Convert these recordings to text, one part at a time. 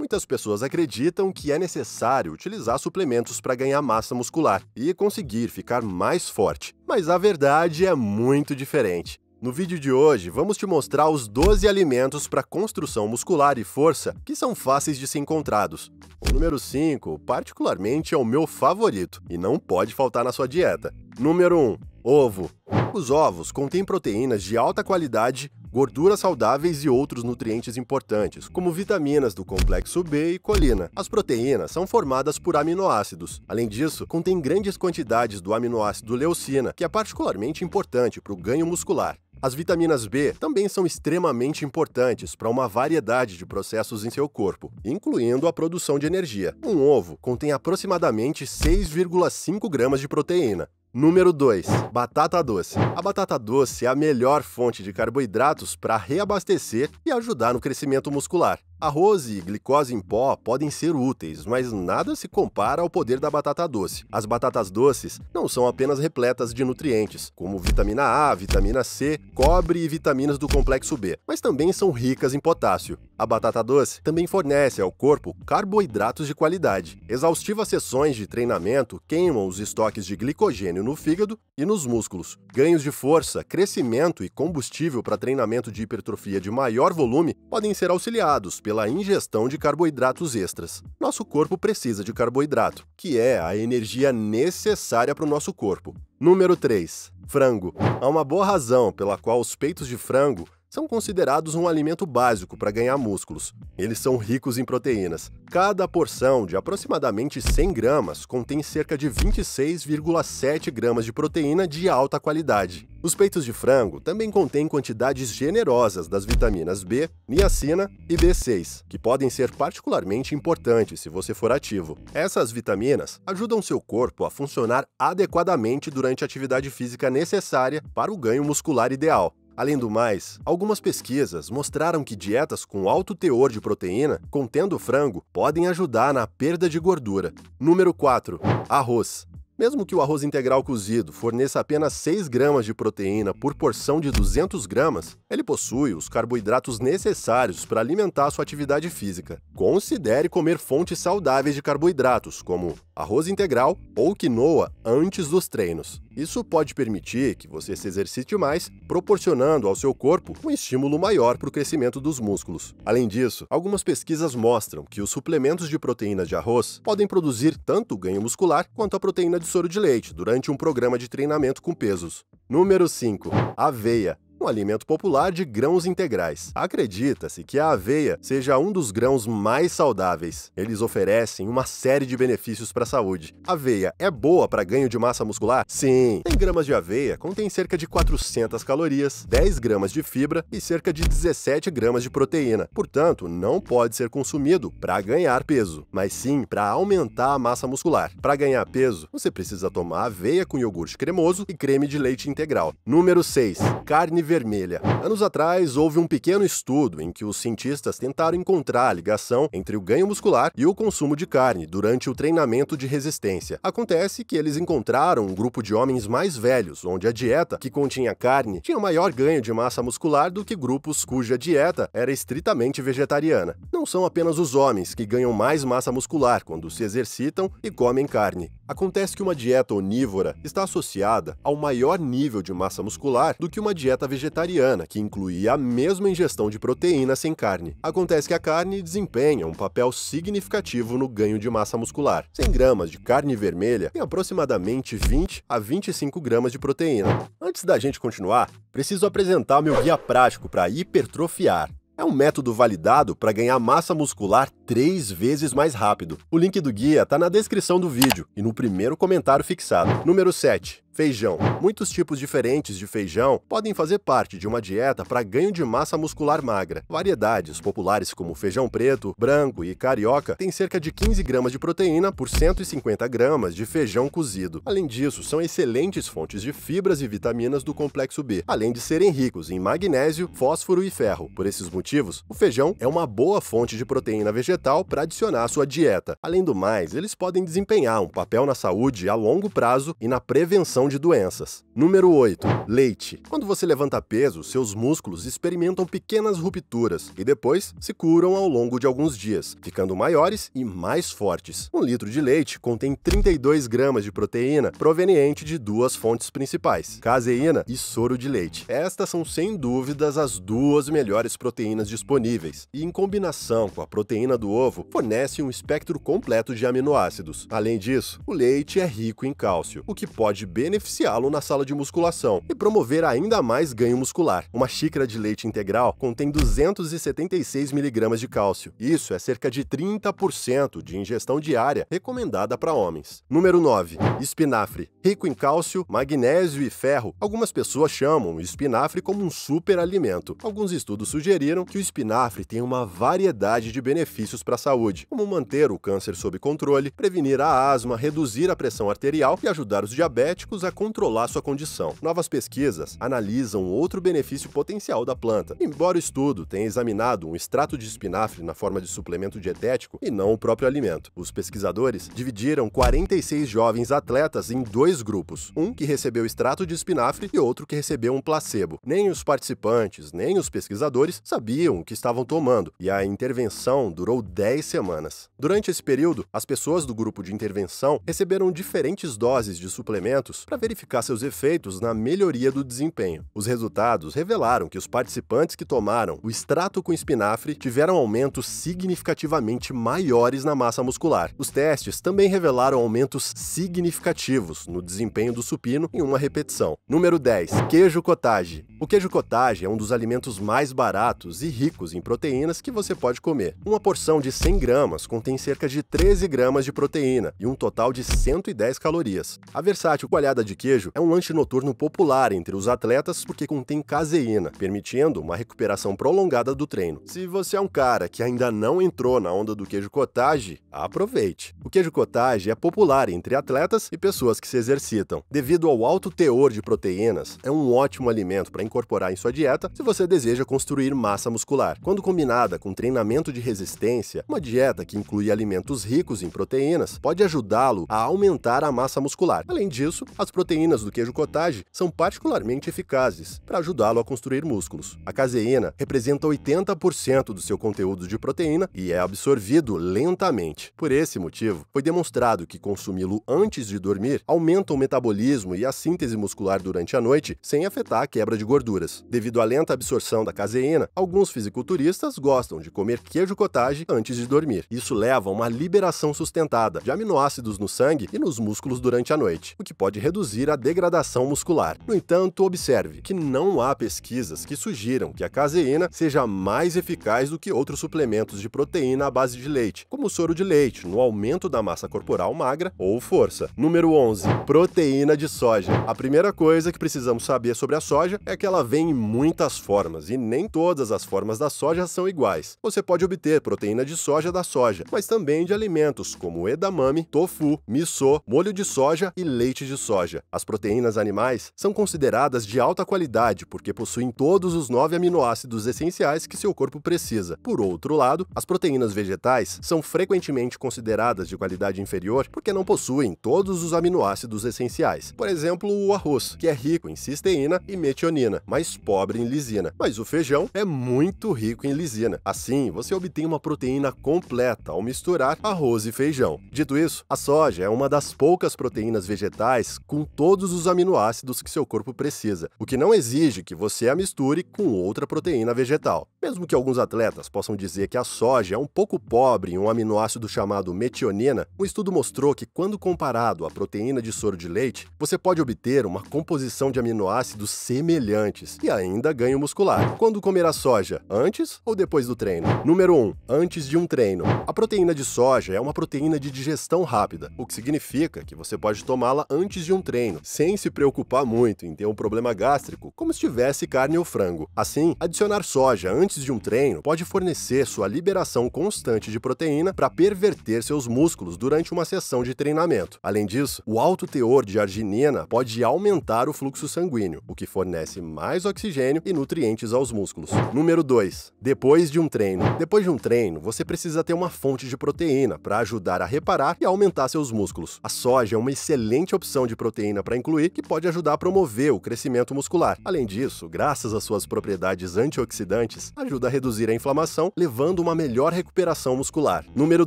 Muitas pessoas acreditam que é necessário utilizar suplementos para ganhar massa muscular e conseguir ficar mais forte, mas a verdade é muito diferente. No vídeo de hoje, vamos te mostrar os 12 alimentos para construção muscular e força que são fáceis de ser encontrados. O número 5, particularmente, é o meu favorito e não pode faltar na sua dieta. Número 1. Ovo. Os ovos contêm proteínas de alta qualidade gorduras saudáveis e outros nutrientes importantes, como vitaminas do complexo B e colina. As proteínas são formadas por aminoácidos. Além disso, contém grandes quantidades do aminoácido leucina, que é particularmente importante para o ganho muscular. As vitaminas B também são extremamente importantes para uma variedade de processos em seu corpo, incluindo a produção de energia. Um ovo contém aproximadamente 6,5 gramas de proteína, Número 2. Batata doce. A batata doce é a melhor fonte de carboidratos para reabastecer e ajudar no crescimento muscular. Arroz e glicose em pó podem ser úteis, mas nada se compara ao poder da batata doce. As batatas doces não são apenas repletas de nutrientes, como vitamina A, vitamina C, cobre e vitaminas do complexo B, mas também são ricas em potássio. A batata doce também fornece ao corpo carboidratos de qualidade. Exaustivas sessões de treinamento queimam os estoques de glicogênio no fígado e nos músculos. Ganhos de força, crescimento e combustível para treinamento de hipertrofia de maior volume podem ser auxiliados pela ingestão de carboidratos extras. Nosso corpo precisa de carboidrato, que é a energia necessária para o nosso corpo. Número 3. Frango. Há uma boa razão pela qual os peitos de frango são considerados um alimento básico para ganhar músculos. Eles são ricos em proteínas. Cada porção, de aproximadamente 100 gramas, contém cerca de 26,7 gramas de proteína de alta qualidade. Os peitos de frango também contêm quantidades generosas das vitaminas B, niacina e B6, que podem ser particularmente importantes se você for ativo. Essas vitaminas ajudam seu corpo a funcionar adequadamente durante a atividade física necessária para o ganho muscular ideal. Além do mais, algumas pesquisas mostraram que dietas com alto teor de proteína, contendo frango, podem ajudar na perda de gordura. Número 4. Arroz. Mesmo que o arroz integral cozido forneça apenas 6 gramas de proteína por porção de 200 gramas, ele possui os carboidratos necessários para alimentar sua atividade física. Considere comer fontes saudáveis de carboidratos, como arroz integral ou quinoa, antes dos treinos. Isso pode permitir que você se exercite mais, proporcionando ao seu corpo um estímulo maior para o crescimento dos músculos. Além disso, algumas pesquisas mostram que os suplementos de proteína de arroz podem produzir tanto ganho muscular quanto a proteína de soro de leite durante um programa de treinamento com pesos. Número 5. Aveia um alimento popular de grãos integrais. Acredita-se que a aveia seja um dos grãos mais saudáveis. Eles oferecem uma série de benefícios para a saúde. Aveia é boa para ganho de massa muscular? Sim! 100 gramas de aveia contém cerca de 400 calorias, 10 gramas de fibra e cerca de 17 gramas de proteína. Portanto, não pode ser consumido para ganhar peso, mas sim para aumentar a massa muscular. Para ganhar peso, você precisa tomar aveia com iogurte cremoso e creme de leite integral. Número 6. Carne vermelha. Anos atrás, houve um pequeno estudo em que os cientistas tentaram encontrar a ligação entre o ganho muscular e o consumo de carne durante o treinamento de resistência. Acontece que eles encontraram um grupo de homens mais velhos, onde a dieta que continha carne tinha maior ganho de massa muscular do que grupos cuja dieta era estritamente vegetariana. Não são apenas os homens que ganham mais massa muscular quando se exercitam e comem carne. Acontece que uma dieta onívora está associada ao maior nível de massa muscular do que uma dieta vegetariana vegetariana, que incluía a mesma ingestão de proteína sem carne. Acontece que a carne desempenha um papel significativo no ganho de massa muscular. 100 gramas de carne vermelha tem aproximadamente 20 a 25 gramas de proteína. Antes da gente continuar, preciso apresentar meu guia prático para hipertrofiar. É um método validado para ganhar massa muscular três vezes mais rápido. O link do guia está na descrição do vídeo e no primeiro comentário fixado. Número 7. Feijão. Muitos tipos diferentes de feijão podem fazer parte de uma dieta para ganho de massa muscular magra. Variedades populares como feijão preto, branco e carioca têm cerca de 15 gramas de proteína por 150 gramas de feijão cozido. Além disso, são excelentes fontes de fibras e vitaminas do complexo B, além de serem ricos em magnésio, fósforo e ferro. Por esses motivos, o feijão é uma boa fonte de proteína vegetal para adicionar à sua dieta. Além do mais, eles podem desempenhar um papel na saúde a longo prazo e na prevenção de doenças. Número 8. Leite. Quando você levanta peso, seus músculos experimentam pequenas rupturas e depois se curam ao longo de alguns dias, ficando maiores e mais fortes. Um litro de leite contém 32 gramas de proteína proveniente de duas fontes principais, caseína e soro de leite. Estas são sem dúvidas as duas melhores proteínas disponíveis e em combinação com a proteína do ovo fornece um espectro completo de aminoácidos. Além disso, o leite é rico em cálcio, o que pode beneficiar beneficiá-lo na sala de musculação e promover ainda mais ganho muscular. Uma xícara de leite integral contém 276 mg de cálcio. Isso é cerca de 30% de ingestão diária recomendada para homens. Número 9. Espinafre. Rico em cálcio, magnésio e ferro, algumas pessoas chamam o espinafre como um superalimento. Alguns estudos sugeriram que o espinafre tem uma variedade de benefícios para a saúde, como manter o câncer sob controle, prevenir a asma, reduzir a pressão arterial e ajudar os diabéticos ajudam a controlar sua condição. Novas pesquisas analisam outro benefício potencial da planta. Embora o estudo tenha examinado um extrato de espinafre na forma de suplemento dietético e não o próprio alimento, os pesquisadores dividiram 46 jovens atletas em dois grupos, um que recebeu extrato de espinafre e outro que recebeu um placebo. Nem os participantes, nem os pesquisadores sabiam o que estavam tomando, e a intervenção durou 10 semanas. Durante esse período, as pessoas do grupo de intervenção receberam diferentes doses de suplementos para verificar seus efeitos na melhoria do desempenho. Os resultados revelaram que os participantes que tomaram o extrato com espinafre tiveram aumentos significativamente maiores na massa muscular. Os testes também revelaram aumentos significativos no desempenho do supino em uma repetição. Número 10. Queijo cottage. O queijo cottage é um dos alimentos mais baratos e ricos em proteínas que você pode comer. Uma porção de 100 gramas contém cerca de 13 gramas de proteína e um total de 110 calorias. A versátil coalhada de queijo é um lanche noturno popular entre os atletas porque contém caseína, permitindo uma recuperação prolongada do treino. Se você é um cara que ainda não entrou na onda do queijo cottage, aproveite. O queijo cottage é popular entre atletas e pessoas que se exercitam. Devido ao alto teor de proteínas, é um ótimo alimento para incorporar em sua dieta se você deseja construir massa muscular. Quando combinada com treinamento de resistência, uma dieta que inclui alimentos ricos em proteínas pode ajudá-lo a aumentar a massa muscular. Além disso, as as proteínas do queijo cottage são particularmente eficazes para ajudá-lo a construir músculos. A caseína representa 80% do seu conteúdo de proteína e é absorvido lentamente. Por esse motivo, foi demonstrado que consumi-lo antes de dormir aumenta o metabolismo e a síntese muscular durante a noite sem afetar a quebra de gorduras. Devido à lenta absorção da caseína, alguns fisiculturistas gostam de comer queijo cottage antes de dormir. Isso leva a uma liberação sustentada de aminoácidos no sangue e nos músculos durante a noite, o que pode reduzir reduzir a degradação muscular. No entanto, observe que não há pesquisas que sugiram que a caseína seja mais eficaz do que outros suplementos de proteína à base de leite, como o soro de leite, no aumento da massa corporal magra ou força. Número 11. Proteína de soja. A primeira coisa que precisamos saber sobre a soja é que ela vem em muitas formas e nem todas as formas da soja são iguais. Você pode obter proteína de soja da soja, mas também de alimentos como edamame, tofu, miso, molho de soja e leite de soja soja, as proteínas animais são consideradas de alta qualidade porque possuem todos os nove aminoácidos essenciais que seu corpo precisa. Por outro lado, as proteínas vegetais são frequentemente consideradas de qualidade inferior porque não possuem todos os aminoácidos essenciais. Por exemplo, o arroz, que é rico em cisteína e metionina, mas pobre em lisina. Mas o feijão é muito rico em lisina. Assim, você obtém uma proteína completa ao misturar arroz e feijão. Dito isso, a soja é uma das poucas proteínas vegetais com com todos os aminoácidos que seu corpo precisa, o que não exige que você a misture com outra proteína vegetal. Mesmo que alguns atletas possam dizer que a soja é um pouco pobre em um aminoácido chamado metionina, um estudo mostrou que, quando comparado à proteína de soro de leite, você pode obter uma composição de aminoácidos semelhantes e ainda ganho muscular. Quando comer a soja? Antes ou depois do treino? Número 1. Antes de um treino. A proteína de soja é uma proteína de digestão rápida, o que significa que você pode tomá-la antes de um um treino, sem se preocupar muito em ter um problema gástrico, como se tivesse carne ou frango. Assim, adicionar soja antes de um treino pode fornecer sua liberação constante de proteína para perverter seus músculos durante uma sessão de treinamento. Além disso, o alto teor de arginina pode aumentar o fluxo sanguíneo, o que fornece mais oxigênio e nutrientes aos músculos. Número 2. Depois de um treino. Depois de um treino, você precisa ter uma fonte de proteína para ajudar a reparar e aumentar seus músculos. A soja é uma excelente opção de proteína proteína para incluir, que pode ajudar a promover o crescimento muscular. Além disso, graças às suas propriedades antioxidantes, ajuda a reduzir a inflamação, levando uma melhor recuperação muscular. Número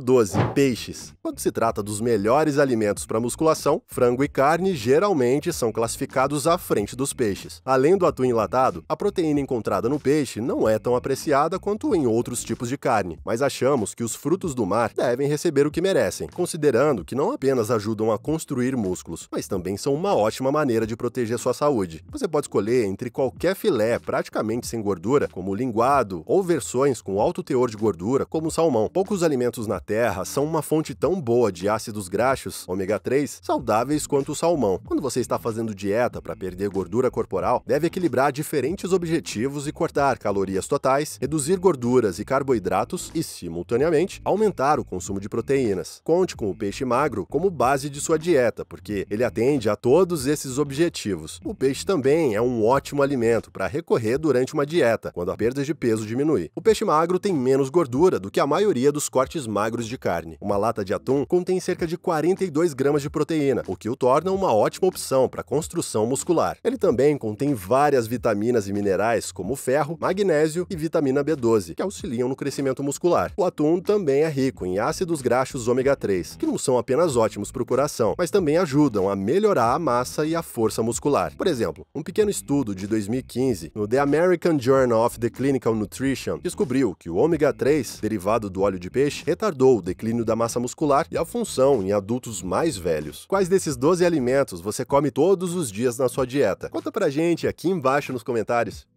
12. Peixes. Quando se trata dos melhores alimentos para musculação, frango e carne geralmente são classificados à frente dos peixes. Além do atum enlatado, a proteína encontrada no peixe não é tão apreciada quanto em outros tipos de carne, mas achamos que os frutos do mar devem receber o que merecem, considerando que não apenas ajudam a construir músculos, mas também também são uma ótima maneira de proteger sua saúde. Você pode escolher entre qualquer filé praticamente sem gordura, como linguado, ou versões com alto teor de gordura, como salmão. Poucos alimentos na terra são uma fonte tão boa de ácidos graxos, ômega 3, saudáveis quanto o salmão. Quando você está fazendo dieta para perder gordura corporal, deve equilibrar diferentes objetivos e cortar calorias totais, reduzir gorduras e carboidratos e, simultaneamente, aumentar o consumo de proteínas. Conte com o peixe magro como base de sua dieta, porque ele atende atende a todos esses objetivos. O peixe também é um ótimo alimento para recorrer durante uma dieta, quando a perda de peso diminui. O peixe magro tem menos gordura do que a maioria dos cortes magros de carne. Uma lata de atum contém cerca de 42 gramas de proteína, o que o torna uma ótima opção para construção muscular. Ele também contém várias vitaminas e minerais, como ferro, magnésio e vitamina B12, que auxiliam no crescimento muscular. O atum também é rico em ácidos graxos ômega 3, que não são apenas ótimos para o coração, mas também ajudam a melhorar melhorar a massa e a força muscular. Por exemplo, um pequeno estudo de 2015 no The American Journal of the Clinical Nutrition descobriu que o ômega 3, derivado do óleo de peixe, retardou o declínio da massa muscular e a função em adultos mais velhos. Quais desses 12 alimentos você come todos os dias na sua dieta? Conta pra gente aqui embaixo nos comentários.